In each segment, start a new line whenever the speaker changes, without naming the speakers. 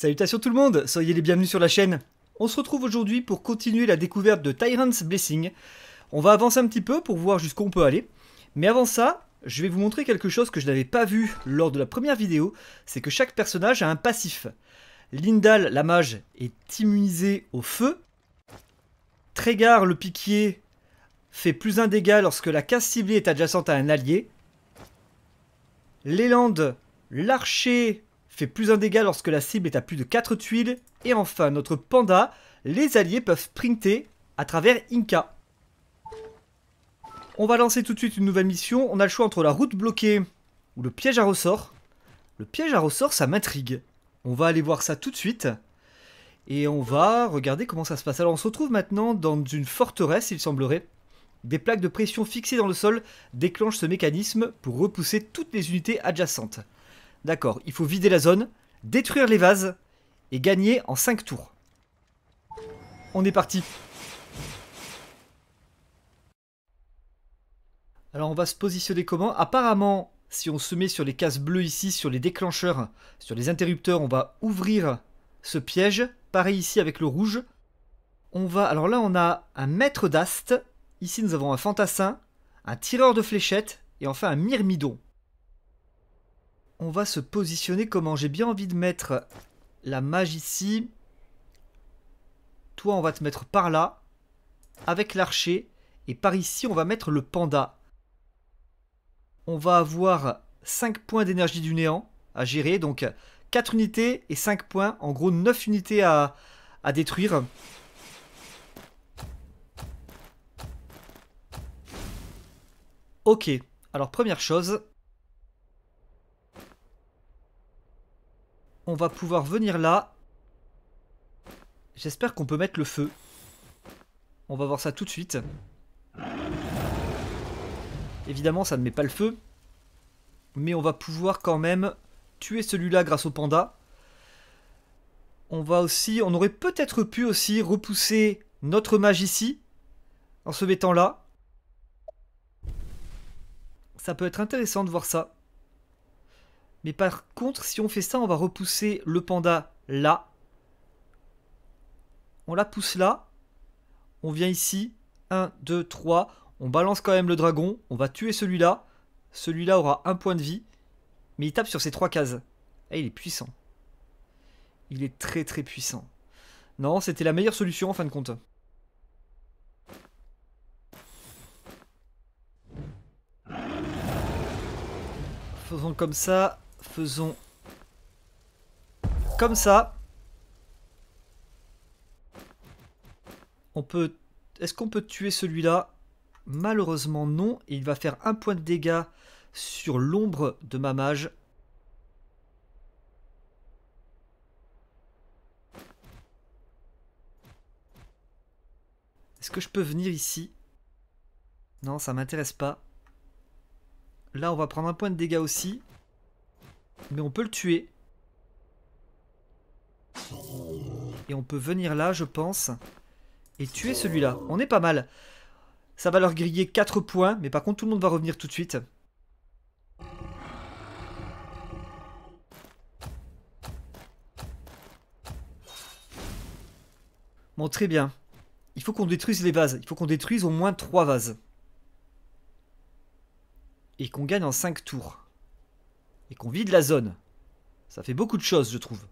Salutations tout le monde, soyez les bienvenus sur la chaîne. On se retrouve aujourd'hui pour continuer la découverte de Tyrant's Blessing. On va avancer un petit peu pour voir jusqu'où on peut aller. Mais avant ça, je vais vous montrer quelque chose que je n'avais pas vu lors de la première vidéo, c'est que chaque personnage a un passif. Lindal, la mage, est immunisée au feu. Trégar, le piquier, fait plus un dégât lorsque la case ciblée est adjacente à un allié. Leland, l'archer, fait plus un dégât lorsque la cible est à plus de 4 tuiles. Et enfin, notre panda, les alliés peuvent sprinter à travers Inca. On va lancer tout de suite une nouvelle mission. On a le choix entre la route bloquée ou le piège à ressort. Le piège à ressort, ça m'intrigue. On va aller voir ça tout de suite. Et on va regarder comment ça se passe. Alors on se retrouve maintenant dans une forteresse, il semblerait. Des plaques de pression fixées dans le sol déclenchent ce mécanisme pour repousser toutes les unités adjacentes. D'accord, il faut vider la zone, détruire les vases et gagner en 5 tours. On est parti. Alors on va se positionner comment Apparemment, si on se met sur les cases bleues ici, sur les déclencheurs, sur les interrupteurs, on va ouvrir ce piège. Pareil ici avec le rouge. On va... Alors là, on a un maître d'ast. Ici, nous avons un fantassin, un tireur de fléchettes et enfin un myrmidon on va se positionner comment J'ai bien envie de mettre la mage ici. Toi, on va te mettre par là, avec l'archer. Et par ici, on va mettre le panda. On va avoir 5 points d'énergie du néant à gérer. Donc 4 unités et 5 points. En gros, 9 unités à, à détruire. Ok, alors première chose, On va pouvoir venir là. J'espère qu'on peut mettre le feu. On va voir ça tout de suite. Évidemment, ça ne met pas le feu. Mais on va pouvoir quand même tuer celui-là grâce au panda. On va aussi... On aurait peut-être pu aussi repousser notre mage ici. En se mettant là. Ça peut être intéressant de voir ça. Mais par contre, si on fait ça, on va repousser le panda là. On la pousse là. On vient ici. 1, 2, 3. On balance quand même le dragon. On va tuer celui-là. Celui-là aura un point de vie. Mais il tape sur ces trois cases. Et eh, il est puissant. Il est très très puissant. Non, c'était la meilleure solution en fin de compte. Faisons comme ça. Faisons comme ça. On peut... Est-ce qu'on peut tuer celui-là Malheureusement non. il va faire un point de dégâts sur l'ombre de ma mage. Est-ce que je peux venir ici Non, ça m'intéresse pas. Là, on va prendre un point de dégâts aussi. Mais on peut le tuer. Et on peut venir là, je pense, et tuer celui-là. On est pas mal. Ça va leur griller 4 points, mais par contre tout le monde va revenir tout de suite. Bon, très bien. Il faut qu'on détruise les vases. Il faut qu'on détruise au moins 3 vases. Et qu'on gagne en 5 tours et qu'on vide la zone. Ça fait beaucoup de choses, je trouve.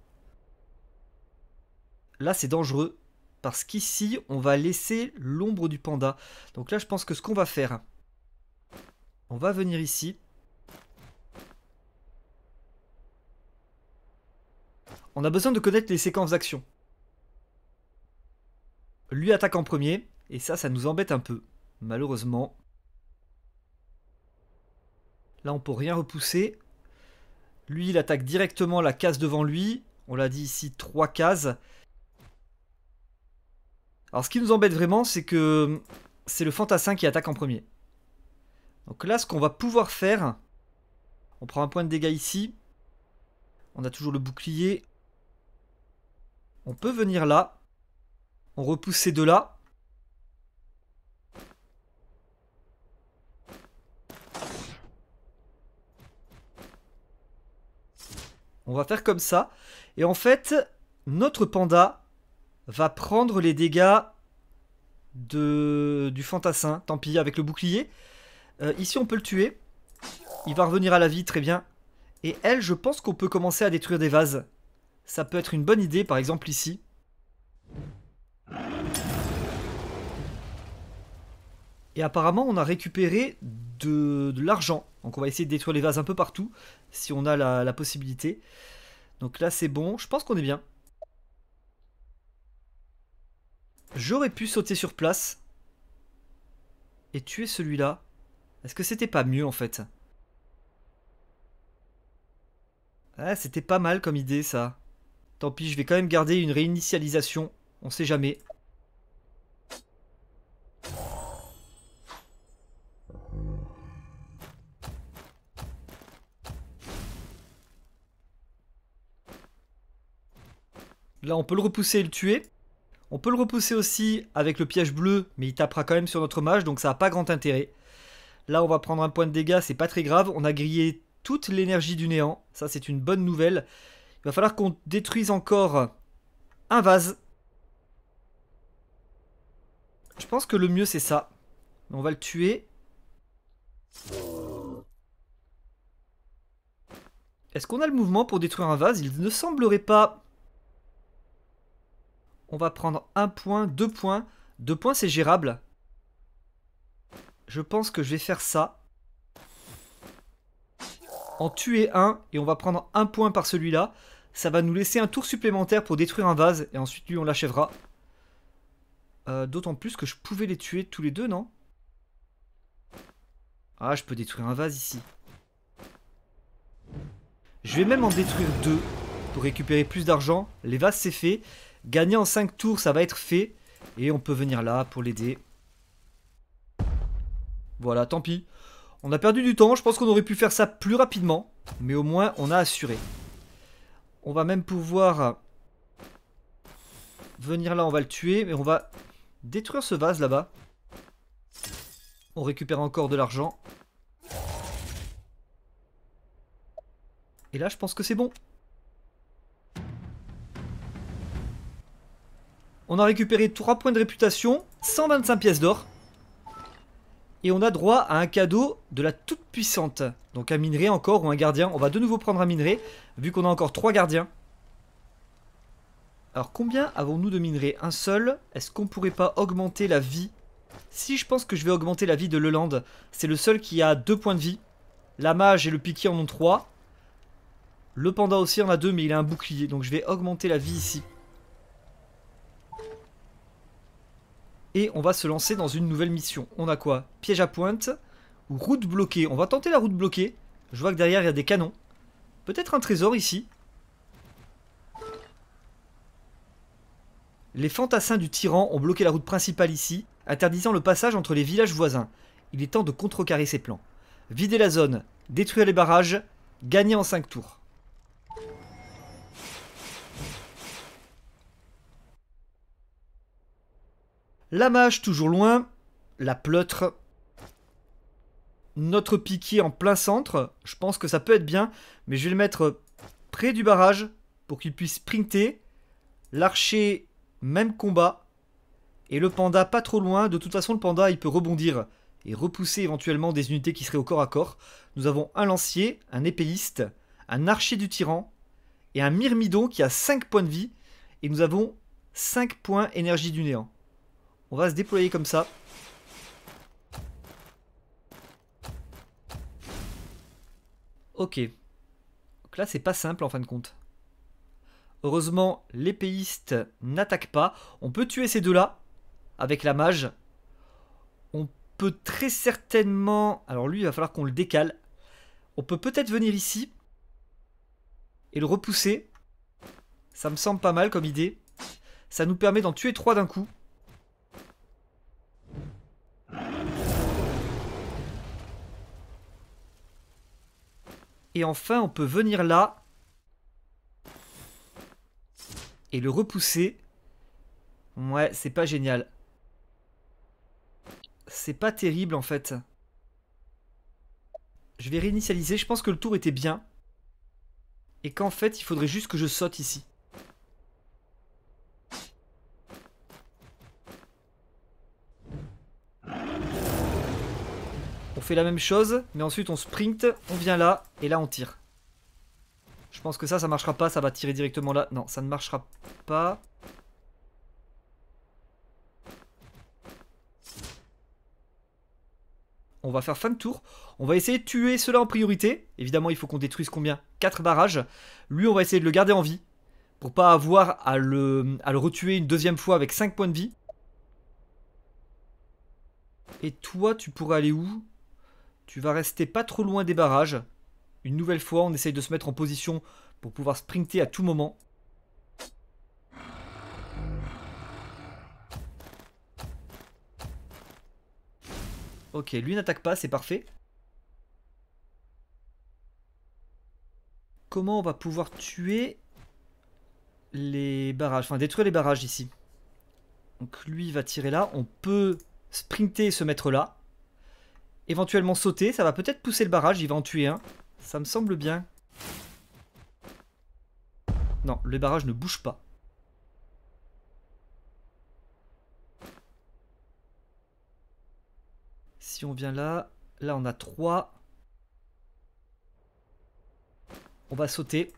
Là, c'est dangereux, parce qu'ici, on va laisser l'ombre du panda. Donc là, je pense que ce qu'on va faire, on va venir ici. On a besoin de connaître les séquences d'action. Lui attaque en premier, et ça, ça nous embête un peu, malheureusement. Là, on peut rien repousser. Lui, il attaque directement la case devant lui. On l'a dit ici, trois cases. Alors ce qui nous embête vraiment, c'est que mm, c'est le fantassin qui attaque en premier. Donc là, ce qu'on va pouvoir faire, on prend un point de dégâts ici. On a toujours le bouclier. On peut venir là. On repousse ces deux-là. On va faire comme ça. Et en fait, notre panda va prendre les dégâts de, du fantassin. Tant pis, avec le bouclier. Euh, ici, on peut le tuer. Il va revenir à la vie, très bien. Et elle, je pense qu'on peut commencer à détruire des vases. Ça peut être une bonne idée, par exemple ici. Et apparemment, on a récupéré de, l'argent. Donc on va essayer de détruire les vases un peu partout, si on a la, possibilité. Donc là c'est bon, je pense qu'on est bien. J'aurais pu sauter sur place et tuer celui-là. Est-ce que c'était pas mieux en fait Ah, c'était pas mal comme idée ça. Tant pis, je vais quand même garder une réinitialisation. On sait jamais. Là, on peut le repousser et le tuer. On peut le repousser aussi avec le piège bleu, mais il tapera quand même sur notre mage, donc ça n'a pas grand intérêt. Là, on va prendre un point de dégâts, c'est pas très grave. On a grillé toute l'énergie du néant, ça c'est une bonne nouvelle. Il va falloir qu'on détruise encore un vase. Je pense que le mieux c'est ça. On va le tuer. Est-ce qu'on a le mouvement pour détruire un vase Il ne semblerait pas... On va prendre un point, deux points. Deux points, c'est gérable. Je pense que je vais faire ça. En tuer un, et on va prendre un point par celui-là. Ça va nous laisser un tour supplémentaire pour détruire un vase, et ensuite lui on l'achèvera. Euh, d'autant plus que je pouvais les tuer tous les deux, non Ah, je peux détruire un vase ici. Je vais même en détruire deux pour récupérer plus d'argent. Les vases, c'est fait. Gagner en 5 tours, ça va être fait. Et on peut venir là pour l'aider. Voilà, tant pis. On a perdu du temps, je pense qu'on aurait pu faire ça plus rapidement. Mais au moins, on a assuré. On va même pouvoir venir là, on va le tuer. Mais on va détruire ce vase là-bas. On récupère encore de l'argent. Et là, je pense que c'est bon. On a récupéré 3 points de réputation, 125 pièces d'or. Et on a droit à un cadeau de la toute puissante. Donc un minerai encore ou un gardien. On va de nouveau prendre un minerai vu qu'on a encore 3 gardiens. Alors combien avons-nous de minerai Un seul Est-ce qu'on pourrait pas augmenter la vie Si je pense que je vais augmenter la vie de Leland, c'est le seul qui a 2 points de vie. La mage et le piquet en ont 3. Le panda aussi en a 2 mais il a un bouclier donc je vais augmenter la vie ici. et on va se lancer dans une nouvelle mission. On a quoi Piège à pointe ou route bloquée. On va tenter la route bloquée. Je vois que derrière, il y a des canons. Peut-être un trésor ici. Les fantassins du tyran ont bloqué la route principale ici, interdisant le passage entre les villages voisins. Il est temps de contrecarrer ces plans. Vider la zone, détruire les barrages, gagner en 5 tours. La mâche toujours loin, la pleutre. Notre piquier en plein centre, je pense que ça peut être bien, mais je vais le mettre près du barrage pour qu'il puisse sprinter. L'archer, même combat. Et le panda pas trop loin, de toute façon le panda il peut rebondir et repousser éventuellement des unités qui seraient au corps à corps. Nous avons un lancier, un épéiste, un archer du tyran et un myrmidon qui a 5 points de vie. Et nous avons 5 points énergie du néant. On va se déployer comme ça. Ok. Donc là, c'est pas simple en fin de compte. Heureusement, l'épéiste n'attaque pas. On peut tuer ces deux-là avec la mage. On peut très certainement... Alors lui, il va falloir qu'on le décale. On peut peut-être venir ici et le repousser. Ça me semble pas mal comme idée. Ça nous permet d'en tuer trois d'un coup. Et enfin, on peut venir là et le repousser. Ouais, c'est pas génial. C'est pas terrible en fait. Je vais réinitialiser, je pense que le tour était bien. Et qu'en fait, il faudrait juste que je saute ici. fait la même chose, mais ensuite on sprint, on vient là, et là on tire. Je pense que ça, ça marchera pas, ça va tirer directement là. Non, ça ne marchera pas. On va faire fin de tour. On va essayer de tuer cela en priorité. Évidemment, il faut qu'on détruise combien 4 barrages. Lui, on va essayer de le garder en vie. Pour pas avoir à le, à le retuer une deuxième fois avec 5 points de vie. Et toi, tu pourrais aller où tu vas rester pas trop loin des barrages. Une nouvelle fois, on essaye de se mettre en position pour pouvoir sprinter à tout moment. Ok, lui n'attaque pas, c'est parfait. Comment on va pouvoir tuer les barrages, enfin détruire les barrages ici. Donc lui va tirer là, on peut sprinter et se mettre là éventuellement sauter. Ça va peut-être pousser le barrage, il va en tuer un. Ça me semble bien. Non, le barrage ne bouge pas. Si on vient là, là on a 3. On va sauter.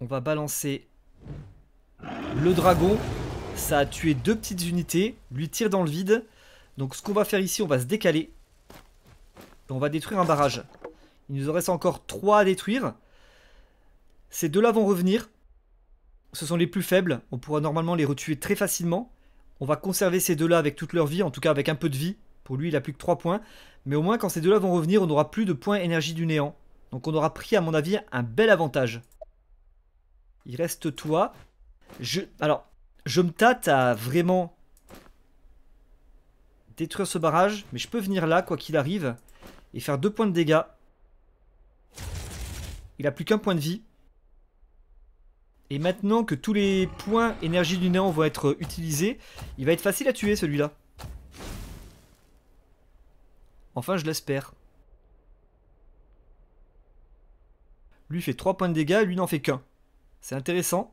On va balancer le dragon. Ça a tué deux petites unités, lui tire dans le vide. Donc ce qu'on va faire ici, on va se décaler. Et on va détruire un barrage. Il nous en reste encore trois à détruire. Ces deux-là vont revenir. Ce sont les plus faibles. On pourra normalement les retuer très facilement. On va conserver ces deux-là avec toute leur vie, en tout cas avec un peu de vie. Pour lui, il a plus que 3 points. Mais au moins, quand ces deux-là vont revenir, on n'aura plus de points énergie du néant. Donc on aura pris, à mon avis, un bel avantage. Il reste toi. Je... Alors, je me tâte à vraiment détruire ce barrage. Mais je peux venir là, quoi qu'il arrive, et faire deux points de dégâts. Il a plus qu'un point de vie. Et maintenant que tous les points énergie du néant vont être utilisés, il va être facile à tuer celui-là. Enfin, je l'espère. Lui fait 3 points de dégâts, lui n'en fait qu'un. C'est intéressant.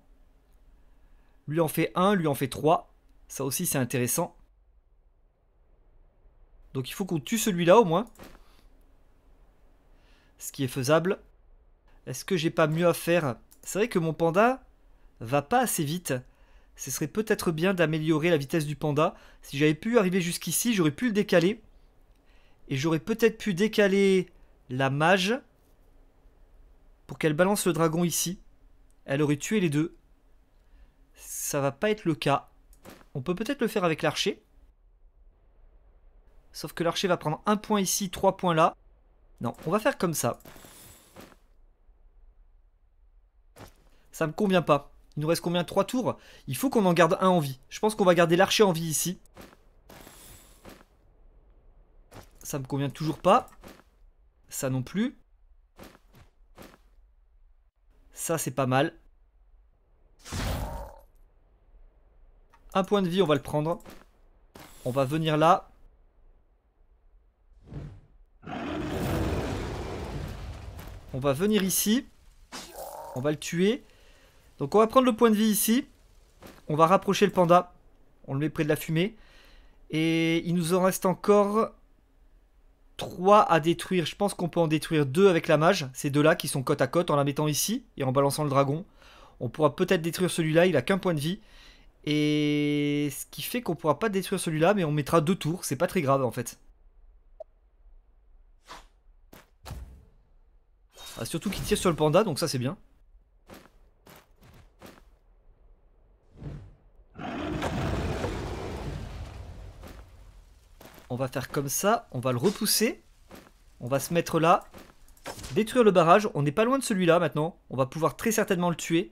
Lui en fait un, lui en fait 3. Ça aussi, c'est intéressant. Donc il faut qu'on tue celui-là au moins. Ce qui est faisable. Est-ce que j'ai pas mieux à faire C'est vrai que mon panda va pas assez vite. Ce serait peut-être bien d'améliorer la vitesse du panda. Si j'avais pu arriver jusqu'ici, j'aurais pu le décaler. Et j'aurais peut-être pu décaler la mage pour qu'elle balance le dragon ici. Elle aurait tué les deux ça va pas être le cas. On peut peut-être le faire avec l'archer. Sauf que l'archer va prendre un point ici, trois points là. Non, on va faire comme ça. Ça me convient pas. Il nous reste combien Trois tours Il faut qu'on en garde un en vie. Je pense qu'on va garder l'archer en vie ici. Ça me convient toujours pas. Ça non plus. Ça, c'est pas mal. Un point de vie, on va le prendre. On va venir là. On va venir ici. On va le tuer. Donc on va prendre le point de vie ici. On va rapprocher le panda. On le met près de la fumée. Et il nous en reste encore 3 à détruire. Je pense qu'on peut en détruire 2 avec la mage. Ces deux-là qui sont côte à côte en la mettant ici et en balançant le dragon. On pourra peut-être détruire celui-là, il a qu'un point de vie. Et ce qui fait qu'on pourra pas détruire celui-là, mais on mettra deux tours, c'est pas très grave en fait. Ah, surtout qu'il tire sur le panda, donc ça c'est bien. On va faire comme ça, on va le repousser. On va se mettre là, détruire le barrage. On n'est pas loin de celui-là maintenant, on va pouvoir très certainement le tuer.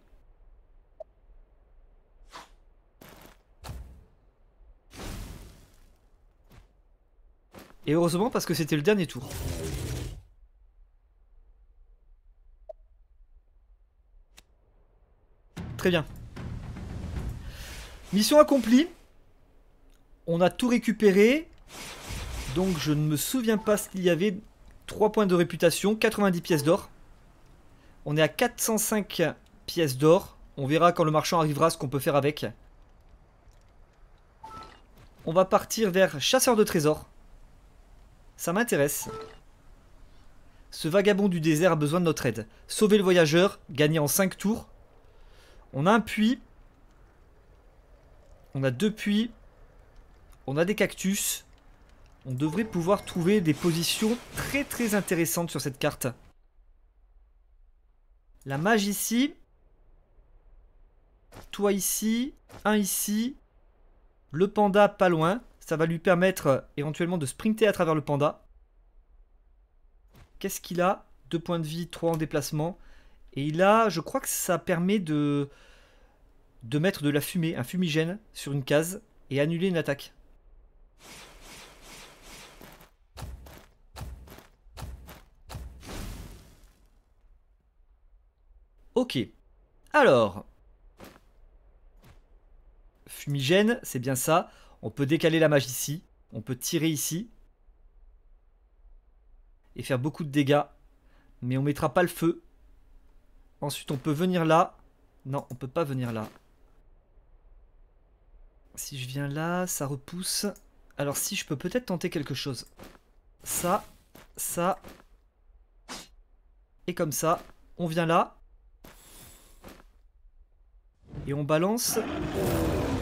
Et heureusement parce que c'était le dernier tour. Très bien. Mission accomplie. On a tout récupéré. Donc je ne me souviens pas s'il y avait 3 points de réputation, 90 pièces d'or. On est à 405 pièces d'or. On verra quand le marchand arrivera ce qu'on peut faire avec. On va partir vers chasseur de trésors. Ça m'intéresse. Ce vagabond du désert a besoin de notre aide. Sauver le voyageur, gagner en 5 tours. On a un puits. On a deux puits. On a des cactus. On devrait pouvoir trouver des positions très très intéressantes sur cette carte. La mage ici. Toi ici. Un ici. Le panda pas loin. Ça va lui permettre euh, éventuellement de sprinter à travers le panda. Qu'est-ce qu'il a 2 points de vie, 3 en déplacement. Et il a, je crois que ça permet de, de mettre de la fumée, un fumigène, sur une case et annuler une attaque. Ok. Alors. Fumigène, c'est bien ça. On peut décaler la mage ici. On peut tirer ici. Et faire beaucoup de dégâts. Mais on mettra pas le feu. Ensuite, on peut venir là. Non, on peut pas venir là. Si je viens là, ça repousse. Alors si, je peux peut-être tenter quelque chose. Ça, ça. Et comme ça, on vient là. Et on balance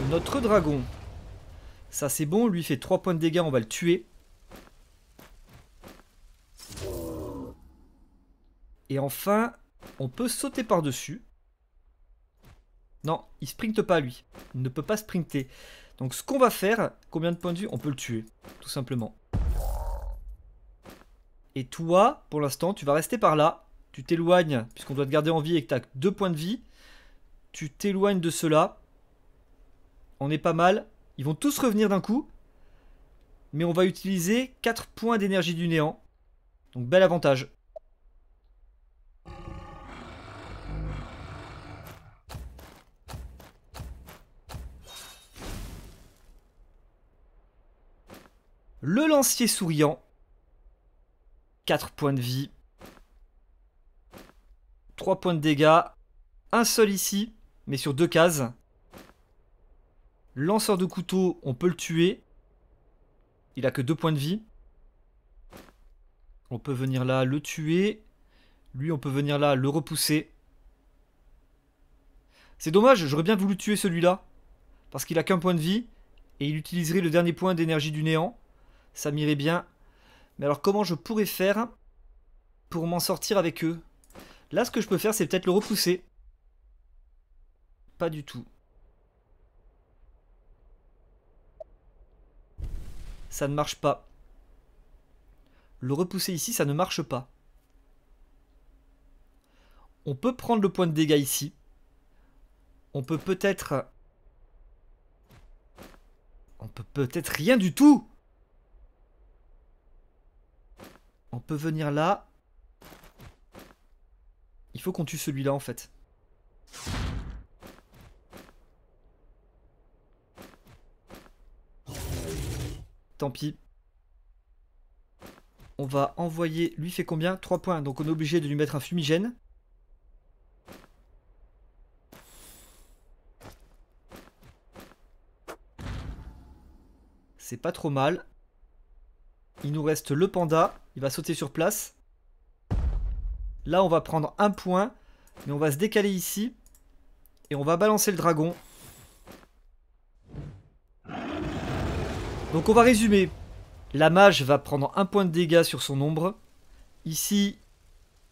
notre dragon. Ça c'est bon, lui fait 3 points de dégâts, on va le tuer. Et enfin, on peut sauter par-dessus. Non, il sprinte pas lui. Il ne peut pas sprinter. Donc ce qu'on va faire, combien de points de vue On peut le tuer, tout simplement. Et toi, pour l'instant, tu vas rester par là. Tu t'éloignes, puisqu'on doit te garder en vie et que tu as 2 points de vie. Tu t'éloignes de cela. On est pas mal. Ils vont tous revenir d'un coup. Mais on va utiliser 4 points d'énergie du néant. Donc bel avantage. Le lancier souriant. 4 points de vie. 3 points de dégâts. Un seul ici, mais sur deux cases. Lanceur de couteau, on peut le tuer. Il a que deux points de vie. On peut venir là le tuer. Lui, on peut venir là le repousser. C'est dommage, j'aurais bien voulu tuer celui-là. Parce qu'il a qu'un point de vie. Et il utiliserait le dernier point d'énergie du néant. Ça m'irait bien. Mais alors comment je pourrais faire pour m'en sortir avec eux Là, ce que je peux faire, c'est peut-être le repousser. Pas du tout. ça ne marche pas. Le repousser ici, ça ne marche pas. On peut prendre le point de dégâts ici. On peut peut-être... On peut peut-être rien du tout On peut venir là. Il faut qu'on tue celui-là en fait. Tant pis. On va envoyer... Lui fait combien 3 points. Donc on est obligé de lui mettre un fumigène. C'est pas trop mal. Il nous reste le panda. Il va sauter sur place. Là, on va prendre un point. Mais on va se décaler ici. Et on va balancer le dragon. Donc on va résumer. La mage va prendre un point de dégâts sur son ombre. Ici,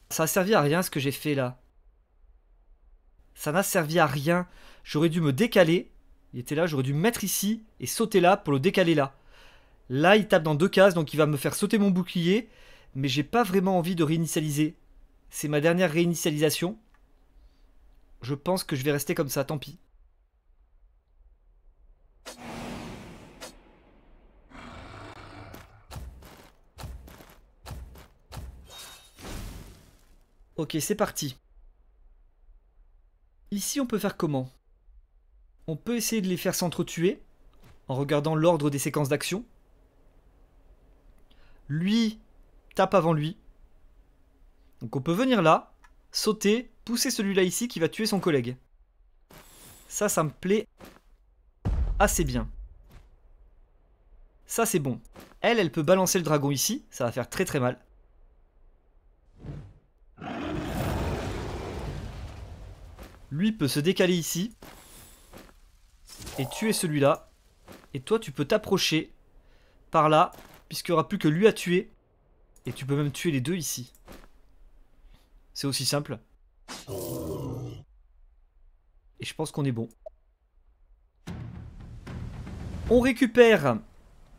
ça a servi à rien ce que j'ai fait là. Ça n'a servi à rien. J'aurais dû me décaler. Il était là, j'aurais dû me mettre ici et sauter là pour le décaler là. Là, il tape dans deux cases, donc il va me faire sauter mon bouclier. Mais j'ai pas vraiment envie de réinitialiser. C'est ma dernière réinitialisation. Je pense que je vais rester comme ça, tant pis. Ok, c'est parti. Ici, on peut faire comment On peut essayer de les faire s'entretuer, en regardant l'ordre des séquences d'action. Lui tape avant lui. Donc on peut venir là, sauter, pousser celui-là ici qui va tuer son collègue. Ça, ça me plaît assez bien. Ça, c'est bon. Elle, elle peut balancer le dragon ici, ça va faire très très mal. Lui peut se décaler ici. Et tuer celui-là. Et toi, tu peux t'approcher par là, puisqu'il n'y aura plus que lui à tuer. Et tu peux même tuer les deux ici. C'est aussi simple. Et je pense qu'on est bon. On récupère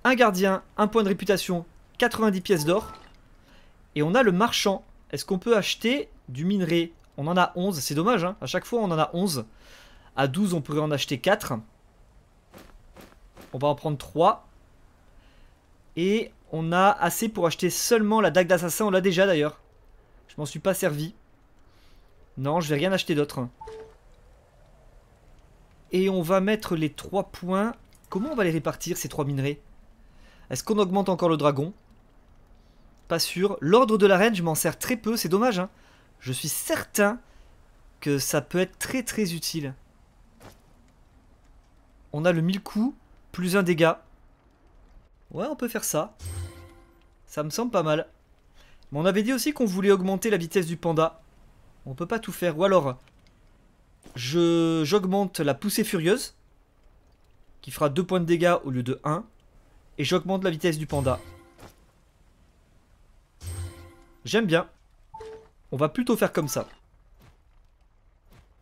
un gardien, un point de réputation, 90 pièces d'or. Et on a le marchand. Est-ce qu'on peut acheter du minerai on en a 11, c'est dommage, hein. à chaque fois on en a 11. À 12, on pourrait en acheter 4. On va en prendre 3. Et on a assez pour acheter seulement la dague d'assassin, on l'a déjà d'ailleurs. Je m'en suis pas servi. Non, je vais rien acheter d'autre. Et on va mettre les 3 points. Comment on va les répartir ces 3 minerais Est-ce qu'on augmente encore le dragon Pas sûr. L'ordre de la reine, je m'en sers très peu, c'est dommage. Hein je suis certain que ça peut être très très utile. On a le 1000 coups, plus un dégât. Ouais, on peut faire ça. Ça me semble pas mal. Mais on avait dit aussi qu'on voulait augmenter la vitesse du panda. On peut pas tout faire. Ou alors, j'augmente la poussée furieuse, qui fera 2 points de dégâts au lieu de 1. Et j'augmente la vitesse du panda. J'aime bien. On va plutôt faire comme ça.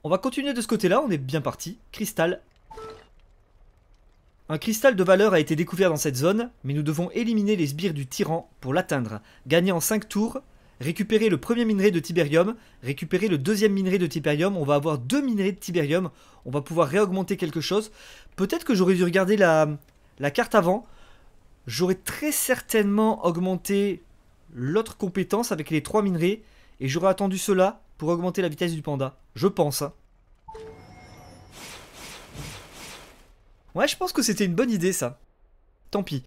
On va continuer de ce côté-là, on est bien parti. Cristal. Un cristal de valeur a été découvert dans cette zone, mais nous devons éliminer les sbires du tyran pour l'atteindre. Gagner en 5 tours, récupérer le premier minerai de Tiberium, récupérer le deuxième minerai de Tiberium, on va avoir deux minerais de Tiberium, on va pouvoir réaugmenter quelque chose. Peut-être que j'aurais dû regarder la, carte avant, j'aurais très certainement augmenté l'autre compétence avec les trois minerais, et j'aurais attendu cela pour augmenter la vitesse du panda. Je pense. Hein. Ouais, je pense que c'était une bonne idée ça. Tant pis.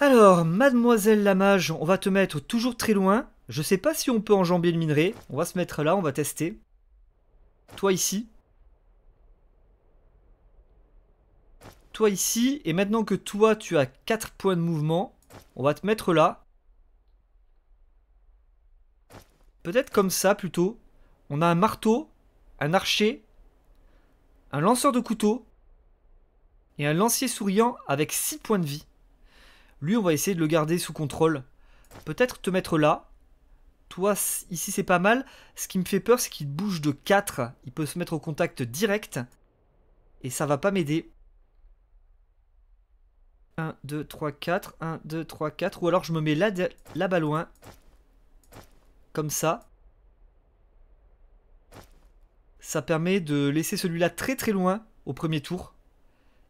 Alors, mademoiselle la mage, on va te mettre toujours très loin. Je sais pas si on peut enjamber le minerai. On va se mettre là, on va tester. Toi ici. Toi ici. Et maintenant que toi, tu as 4 points de mouvement, on va te mettre là. Peut-être comme ça plutôt. On a un marteau, un archer, un lanceur de couteau et un lancier souriant avec 6 points de vie. Lui, on va essayer de le garder sous contrôle. Peut-être te mettre là. Toi, ici, c'est pas mal. Ce qui me fait peur, c'est qu'il bouge de 4. Il peut se mettre au contact direct. Et ça va pas m'aider. 1, 2, 3, 4. 1, 2, 3, 4. Ou alors je me mets là, là-bas loin ça. Ça permet de laisser celui-là très très loin au premier tour.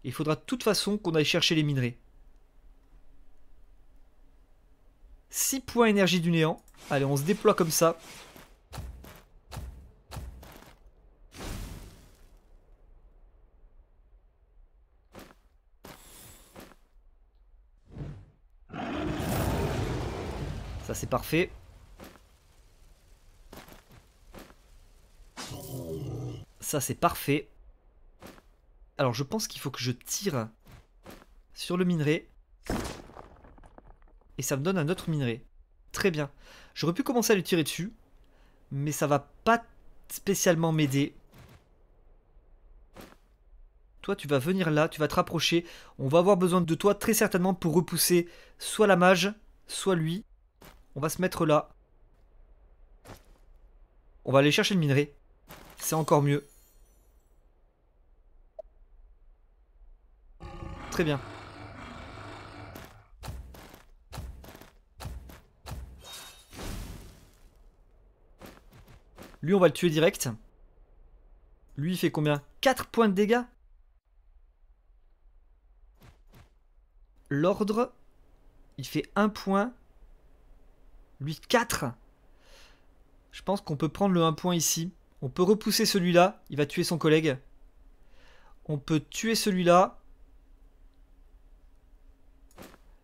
Il faudra de toute façon qu'on aille chercher les minerais. 6 points énergie du néant. Allez, on se déploie comme ça. Ça, c'est parfait. Ça, c'est parfait. Alors, je pense qu'il faut que je tire sur le minerai. Et ça me donne un autre minerai. Très bien. J'aurais pu commencer à lui tirer dessus. Mais ça va pas spécialement m'aider. Toi, tu vas venir là, tu vas te rapprocher. On va avoir besoin de toi très certainement pour repousser soit la mage, soit lui. On va se mettre là. On va aller chercher le minerai. C'est encore mieux. bien. Lui, on va le tuer direct. Lui, il fait combien 4 points de dégâts L'ordre, il fait 1 point. Lui, 4. Je pense qu'on peut prendre le 1 point ici. On peut repousser celui-là. Il va tuer son collègue. On peut tuer celui-là.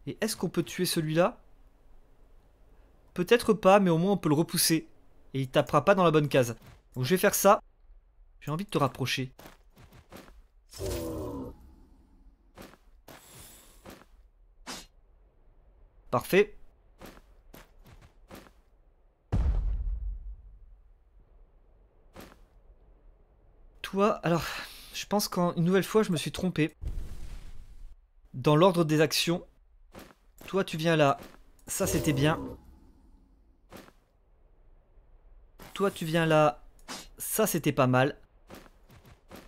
Et est-ce qu'on peut tuer celui-là Peut-être pas, mais au moins on peut le repousser. Et il tapera pas dans la bonne case. Donc je vais faire ça. J'ai envie de te rapprocher. Parfait. Toi, alors, je pense qu'une nouvelle fois, je me suis trompé. Dans l'ordre des actions, toi, tu viens là. Ça, c'était bien. Toi, tu viens là. Ça, c'était pas mal.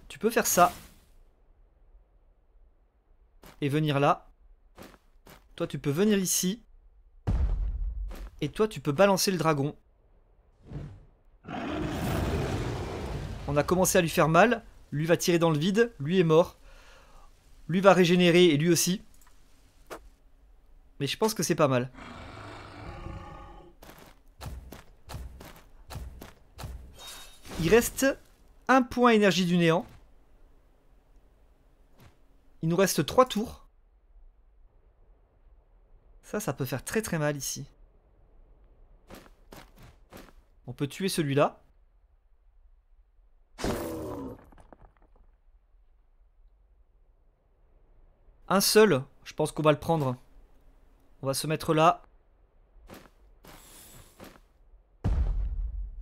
Tu peux faire ça. Et venir là. Toi, tu peux venir ici. Et toi, tu peux balancer le dragon. On a commencé à lui faire mal. Lui va tirer dans le vide. Lui est mort. Lui va régénérer et lui aussi. Mais je pense que c'est pas mal. Il reste un point énergie du néant. Il nous reste trois tours. Ça, ça peut faire très très mal ici. On peut tuer celui-là. Un seul, je pense qu'on va le prendre. On va se mettre là.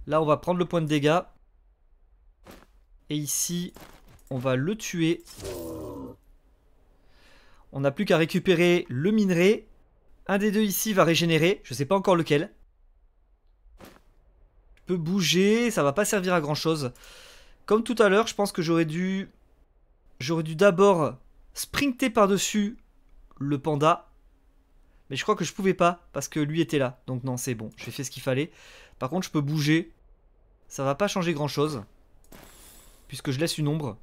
Là, on va prendre le point de dégâts. Et ici, on va le tuer. On n'a plus qu'à récupérer le minerai. Un des deux ici va régénérer. Je ne sais pas encore lequel. Je peux bouger. Ça va pas servir à grand chose. Comme tout à l'heure, je pense que j'aurais dû... J'aurais dû d'abord sprinter par-dessus le panda. Mais je crois que je pouvais pas parce que lui était là. Donc non, c'est bon, j'ai fait ce qu'il fallait. Par contre, je peux bouger. Ça va pas changer grand chose. Puisque je laisse une ombre.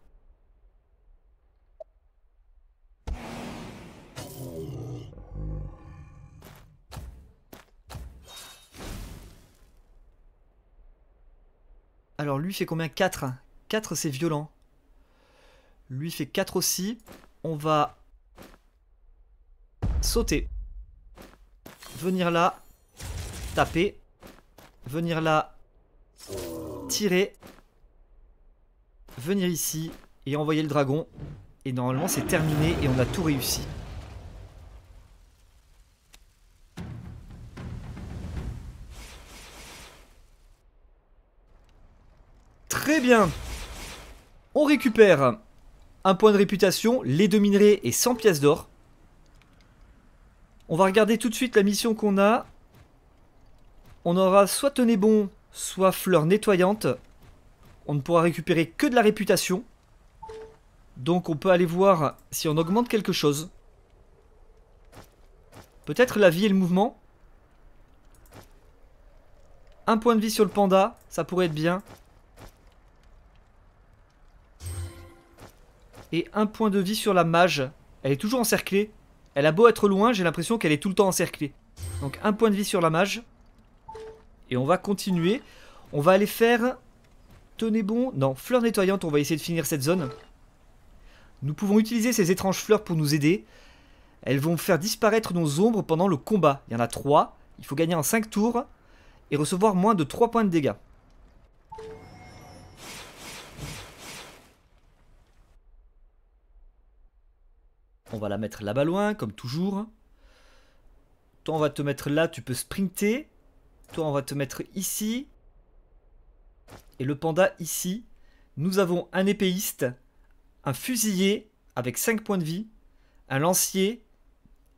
Alors lui fait combien 4 4 c'est violent. Lui fait 4 aussi. On va sauter. Venir là, taper. Venir là, tirer. Venir ici et envoyer le dragon. Et normalement c'est terminé et on a tout réussi. Très bien On récupère un point de réputation, les deux minerais et 100 pièces d'or. On va regarder tout de suite la mission qu'on a. On aura soit tenez bon, soit fleur nettoyante. On ne pourra récupérer que de la réputation. Donc on peut aller voir si on augmente quelque chose. Peut-être la vie et le mouvement. Un point de vie sur le panda, ça pourrait être bien. Et un point de vie sur la mage. Elle est toujours encerclée. Elle a beau être loin, j'ai l'impression qu'elle est tout le temps encerclée. Donc un point de vie sur la mage. Et on va continuer. On va aller faire... Tenez bon Non, fleurs nettoyantes. on va essayer de finir cette zone. Nous pouvons utiliser ces étranges fleurs pour nous aider. Elles vont faire disparaître nos ombres pendant le combat. Il y en a 3. Il faut gagner en 5 tours et recevoir moins de 3 points de dégâts. On va la mettre là-bas loin, comme toujours. Toi, on va te mettre là, tu peux sprinter. Toi, on va te mettre ici. Et le panda ici. Nous avons un épéiste, un fusilier avec 5 points de vie, un lancier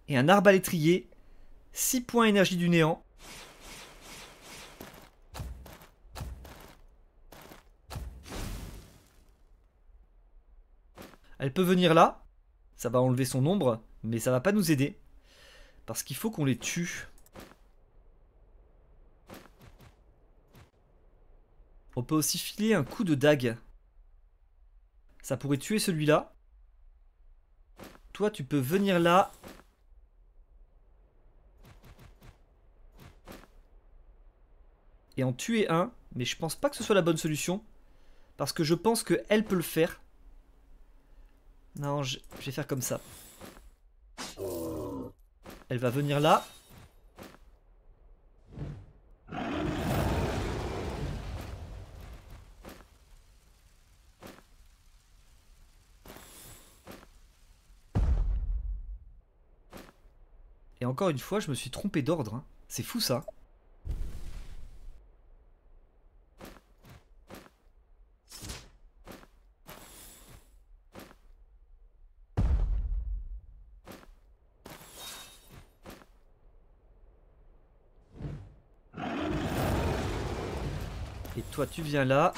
et un arbalétrier. 6 points énergie du néant. Elle peut venir là. Ça va enlever son ombre, mais ça va pas nous aider. Parce qu'il faut qu'on les tue. On peut aussi filer un coup de dague. Ça pourrait tuer celui-là. Toi, tu peux venir là. Et en tuer un. Mais je pense pas que ce soit la bonne solution. Parce que je pense qu'elle peut le faire. Non, je, vais faire comme ça. Elle va venir là. Et encore une fois, je me suis trompé d'ordre. Hein. C'est fou ça. Toi, tu viens là.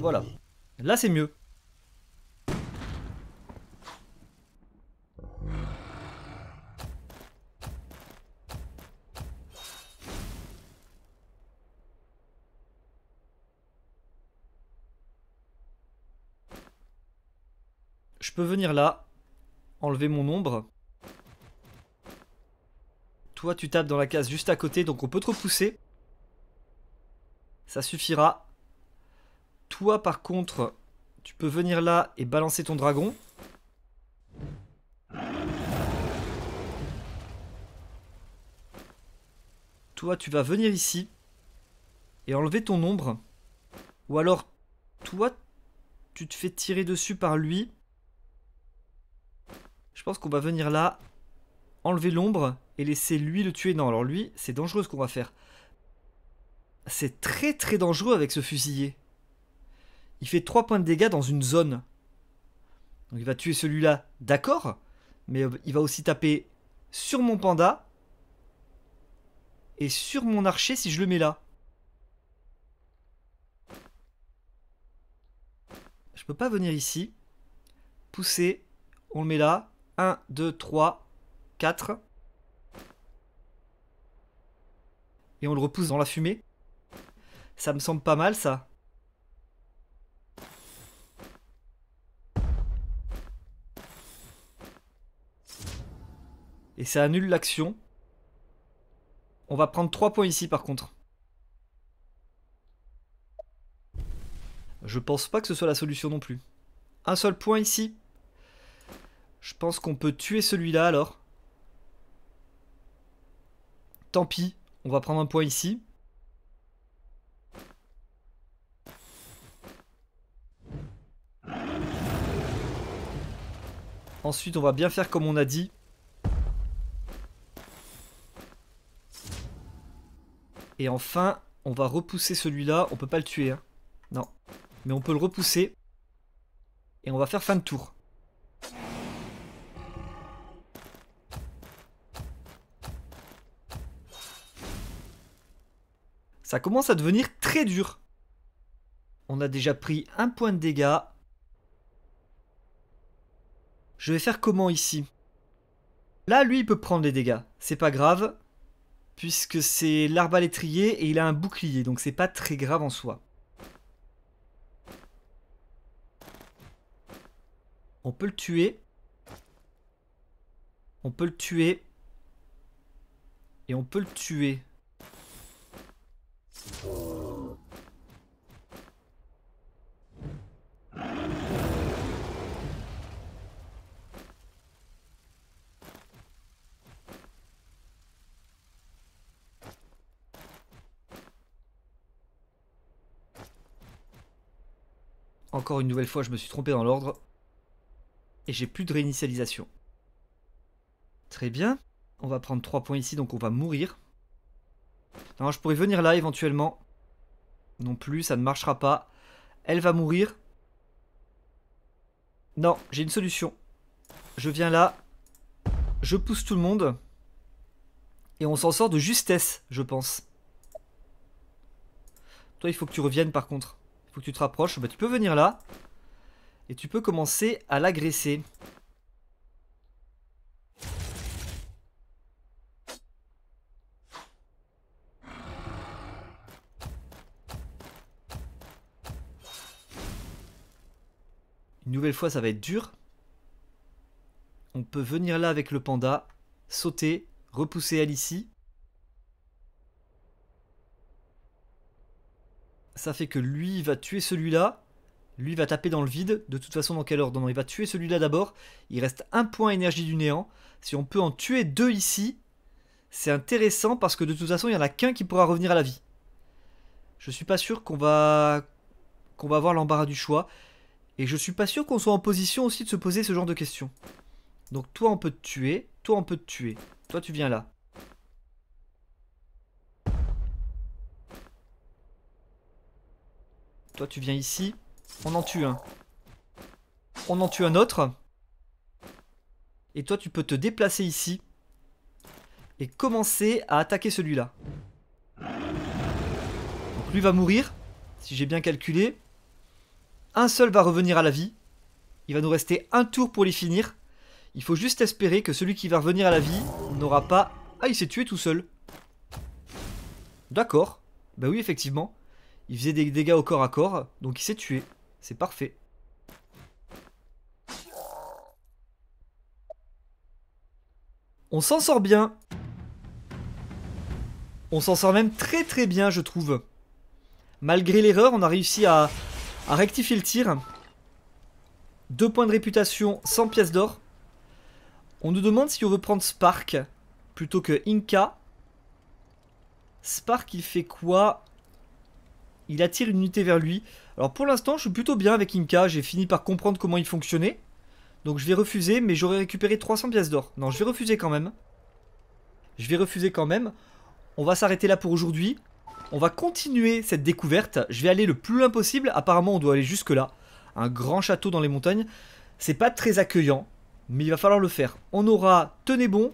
Voilà. Là, c'est mieux. Je peux venir là, enlever mon ombre. Toi, tu tapes dans la case juste à côté, donc on peut te repousser. Ça suffira. Toi, par contre, tu peux venir là et balancer ton dragon. Toi, tu vas venir ici et enlever ton ombre. Ou alors, toi, tu te fais tirer dessus par lui. Je pense qu'on va venir là, enlever l'ombre et laisser lui le tuer. Non, alors lui, c'est dangereux ce qu'on va faire c'est très très dangereux avec ce fusillé. Il fait 3 points de dégâts dans une zone. Donc il va tuer celui-là, d'accord, mais euh, il va aussi taper sur mon panda et sur mon archer si je le mets là. Je peux pas venir ici. Pousser, on le met là. 1, 2, 3, 4. Et on le repousse dans la fumée. Ça me semble pas mal ça. Et ça annule l'action. On va prendre 3 points ici par contre. Je pense pas que ce soit la solution non plus. Un seul point ici. Je pense qu'on peut tuer celui-là alors. Tant pis, on va prendre un point ici. Ensuite, on va bien faire comme on a dit. Et enfin, on va repousser celui-là. On peut pas le tuer. Hein. Non. Mais on peut le repousser. Et on va faire fin de tour. Ça commence à devenir très dur. On a déjà pris un point de dégâts. Je vais faire comment ici Là, lui, il peut prendre des dégâts. C'est pas grave, puisque c'est l'arbalétrier et il a un bouclier, donc c'est pas très grave en soi. On peut le tuer. On peut le tuer. Et on peut le tuer. Encore une nouvelle fois, je me suis trompé dans l'ordre. Et j'ai plus de réinitialisation. Très bien. On va prendre 3 points ici, donc on va mourir. Non, je pourrais venir là éventuellement. Non plus, ça ne marchera pas. Elle va mourir. Non, j'ai une solution. Je viens là. Je pousse tout le monde. Et on s'en sort de justesse, je pense. Toi, il faut que tu reviennes par contre. Faut que tu te rapproches. Bah, tu peux venir là. Et tu peux commencer à l'agresser. Une nouvelle fois, ça va être dur. On peut venir là avec le panda, sauter, repousser elle ici. ça fait que lui va tuer celui-là. Lui va taper dans le vide. De toute façon, dans quel ordre non, il va tuer celui-là d'abord. Il reste un point énergie du néant. Si on peut en tuer deux ici, c'est intéressant parce que de toute façon, il n'y en a qu'un qui pourra revenir à la vie. Je suis pas sûr qu'on va qu'on va avoir l'embarras du choix. Et je suis pas sûr qu'on soit en position aussi de se poser ce genre de questions. Donc toi, on peut te tuer. Toi, on peut te tuer. Toi, tu viens là. Toi, tu viens ici. On en tue un. On en tue un autre. Et toi, tu peux te déplacer ici. Et commencer à attaquer celui-là. Donc lui va mourir, si j'ai bien calculé. Un seul va revenir à la vie. Il va nous rester un tour pour les finir. Il faut juste espérer que celui qui va revenir à la vie n'aura pas... Ah, il s'est tué tout seul. D'accord. Bah oui, effectivement. Il faisait des dégâts au corps à corps, donc il s'est tué. C'est parfait. On s'en sort bien. On s'en sort même très très bien, je trouve. Malgré l'erreur, on a réussi à, rectifier le tir. Deux points de réputation, 100 pièces d'or. On nous demande si on veut prendre Spark plutôt que Inca. Spark, il fait quoi il attire une unité vers lui. Alors pour l'instant, je suis plutôt bien avec Inca, j'ai fini par comprendre comment il fonctionnait. Donc je vais refuser, mais j'aurai récupéré 300 pièces d'or. Non, je vais refuser quand même. Je vais refuser quand même. On va s'arrêter là pour aujourd'hui. On va continuer cette découverte. Je vais aller le plus loin possible. Apparemment, on doit aller jusque là. Un grand château dans les montagnes. C'est pas très accueillant, mais il va falloir le faire. On aura, tenez bon,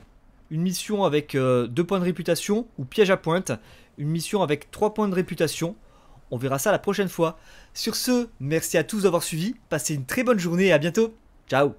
une mission avec 2 euh, points de réputation ou piège à pointe. Une mission avec 3 points de réputation. On verra ça la prochaine fois. Sur ce, merci à tous d'avoir suivi, passez une très bonne journée et à bientôt. Ciao